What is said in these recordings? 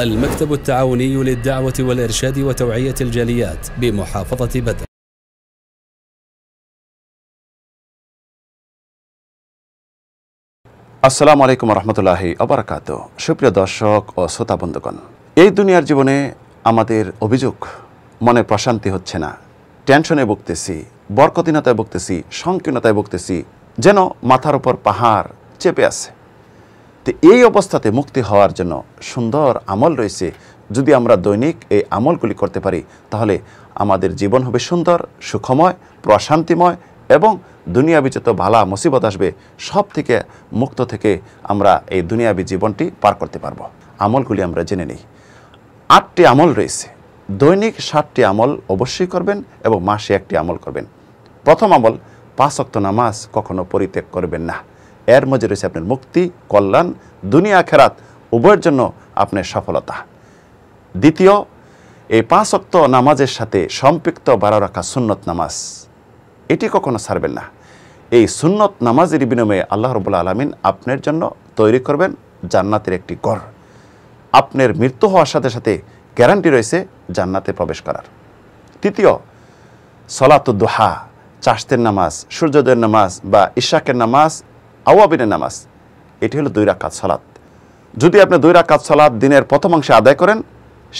المكتب التعاوني للدعوة والإرشاد وتوعية الجاليات بمحافظة بدر আসসালামু আলাইকুম রহমতুল্লাহি অবরাকাত সুপ্রিয় দর্শক ও শ্রোতা বন্ধুগণ এই দুনিয়ার জীবনে আমাদের অভিযোগ মনে প্রশান্তি হচ্ছে না টেনশনে ভুগতেছি বরকতিনতায় ভুগতেছি সংকীর্ণতায় ভুগতেছি যেন মাথার উপর পাহাড় চেপে আছে তো এই অবস্থাতে মুক্তি হওয়ার জন্য সুন্দর আমল রয়েছে যদি আমরা দৈনিক এই আমলগুলি করতে পারি তাহলে আমাদের জীবন হবে সুন্দর সুখময় প্রশান্তিময় এবং দুনিয়াবি যত ভালা মুসিবত আসবে সব থেকে মুক্ত থেকে আমরা এই দুনিয়াবি জীবনটি পার করতে পারব আমলগুলি আমরা জেনে নিই আটটি আমল রয়েছে দৈনিক ষাটটি আমল অবশ্যই করবেন এবং মাসে একটি আমল করবেন প্রথম আমল পাঁচ অক্ত নামাজ কখনো পরিত্যাগ করবেন না এর মধ্যে রয়েছে আপনার মুক্তি কল্যাণ দুনিয়া খেরাত উভয়ের জন্য আপনার সফলতা দ্বিতীয় এই পাঁচ অক্ত নামাজের সাথে সম্পৃক্ত বারো রাখা সুন্নত নামাজ এটি কখনো ছাড়বেন না এই সুন্নত নামাজের বিনিময়ে আল্লাহ রবুল্লা আলমিন আপনার জন্য তৈরি করবেন জান্নাতের একটি ঘর আপনার মৃত্যু হওয়ার সাথে সাথে গ্যারান্টি রয়েছে জান্নাতে প্রবেশ করার তৃতীয় সলাতুদ্দোহা দোহা নামাজ সূর্যোদয়ের নামাজ বা ইশাকের নামাজ আওয়াবিনের নামাজ এটি হলো দুই রাকাত সালাদ যদি আপনি দুই রাকাত সালাদ দিনের প্রথম অংশে আদায় করেন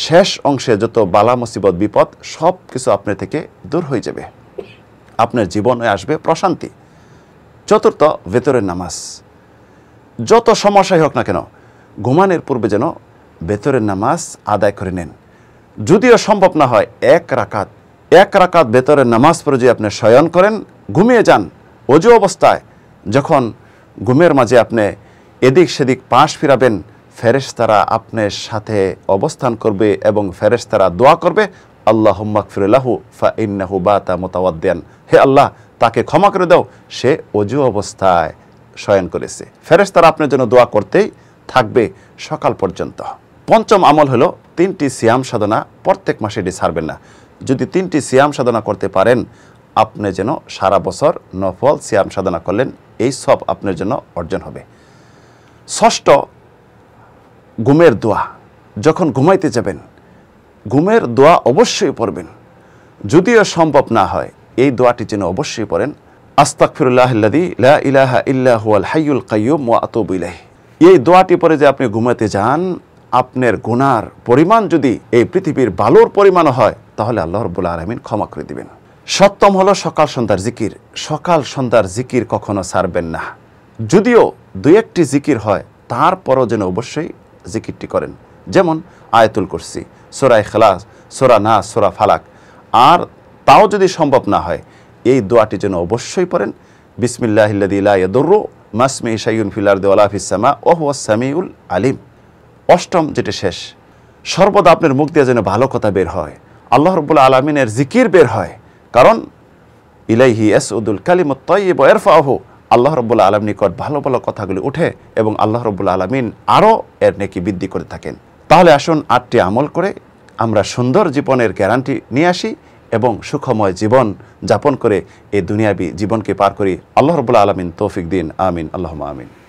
শেষ অংশে যত বালা মুসিবত বিপদ সব কিছু আপনার থেকে দূর হয়ে যাবে আপনার জীবনে আসবে প্রশান্তি চতুর্থ ভেতরের নামাজ যত সমস্যাই হোক না কেন ঘুমানের পূর্বে যেন ভেতরের নামাজ আদায় করে নেন যদিও সম্ভব না হয় এক রাকাত এক রাকাত ভেতরের নামাজ পড়ে যদি আপনি শয়ন করেন ঘুমিয়ে যান অজু অবস্থায় যখন ঘুমের মাঝে আপনি এদিক সেদিক পাশ ফিরাবেন ফেরেস্তারা আপনার সাথে অবস্থান করবে এবং ফেরেশতারা দোয়া করবে আল্লাহ ফিরাহু ফা ইন্নাহু তা মোতাবাদ্দান হে আল্লাহ তাকে ক্ষমা করে দাও সে অজু অবস্থায় শয়ন করেছে ফেরেস্তারা আপনার জন্য দোয়া করতেই থাকবে সকাল পর্যন্ত পঞ্চম আমল হলো তিনটি সিয়াম সাধনা প্রত্যেক মাসে এটি ছাড়বেন না যদি তিনটি সিয়াম সাধনা করতে পারেন আপনি যেন সারা বছর নফল সিয়াম সাধনা করলেন এই সব আপনার জন্য অর্জন হবে ষষ্ঠ ঘুমের দোয়া যখন ঘুমাইতে যাবেন ঘুমের দোয়া অবশ্যই পড়বেন যদিও সম্ভব না হয় এই দোয়াটি যেন অবশ্যই পড়েন আস্তাকফিরুল্লাহ্লাদি লা ইলাহা ইল্লাহুয়াল এই দোয়াটি পরে যে আপনি ঘুমাতে যান আপনার গুনার পরিমাণ যদি এই পৃথিবীর বালুর পরিমাণ হয় তাহলে আল্লাহর রব্বুল আলমিন ক্ষমা করে দেবেন সপ্তম হলো সকাল সন্ধ্যার জিকির সকাল সন্ধ্যার জিকির কখনো ছাড়বেন না যদিও দু একটি জিকির হয় তারপরও যেন অবশ্যই জিকিরটি করেন যেমন আয়তুল কুরসি সোরায় খেলাস সোরা না সোরা ফালাক আর তাও যদি সম্ভব না হয় এই দোয়াটি যেন অবশ্যই পড়েন বিসমিল্লাহিল্লাদুরু মাসমি ইসাইউন ফিলার ও ওহসামিউল আলিম অষ্টম যেটি শেষ সর্বদা আপনার মুখ দিয়ে যেন ভালো কথা বের হয় আল্লাহ রবুল্লা আলমিনের জিকির বের হয় কারণ ইলাইহি উদুল কালিম তৈব এরফাহ আল্লাহ রব্বুল্লা আলম নিকট ভালো ভালো কথাগুলি উঠে এবং আল্লাহ রব্বুল্লা আলমিন আরও এর নেকি বৃদ্ধি করে থাকেন তাহলে আসুন আটটি আমল করে আমরা সুন্দর জীবনের গ্যারান্টি নিয়ে আসি এবং সুখময় জীবন যাপন করে এই দুনিয়াবি জীবনকে পার করি আল্লাহ রবুল্লা আলমিন তৌফিক দিন আমিন আল্লাহ আমিন